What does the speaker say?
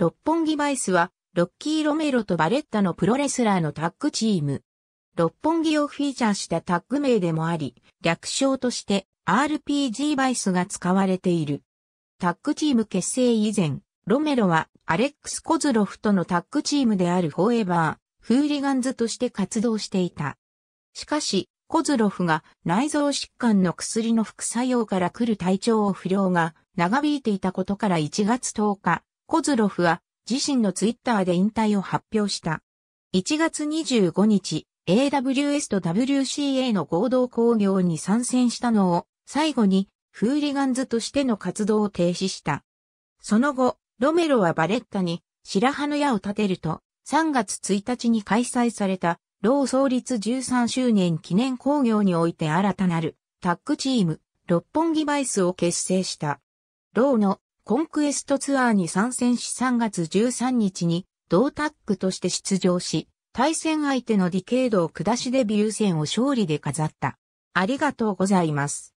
六本木バイスは、ロッキー・ロメロとバレッタのプロレスラーのタッグチーム。六本木をフィーチャーしたタッグ名でもあり、略称として RPG バイスが使われている。タッグチーム結成以前、ロメロはアレックス・コズロフとのタッグチームであるフォーエバー、フーリガンズとして活動していた。しかし、コズロフが内臓疾患の薬の副作用から来る体調不良が長引いていたことから1月10日、コズロフは自身のツイッターで引退を発表した。1月25日、AWS と WCA の合同工業に参戦したのを最後にフーリガンズとしての活動を停止した。その後、ロメロはバレッタに白羽の矢を立てると3月1日に開催されたロー創立13周年記念工業において新たなるタッグチーム六本木バイスを結成した。ローのコンクエストツアーに参戦し3月13日に同タッグとして出場し、対戦相手のディケードを下しデビュー戦を勝利で飾った。ありがとうございます。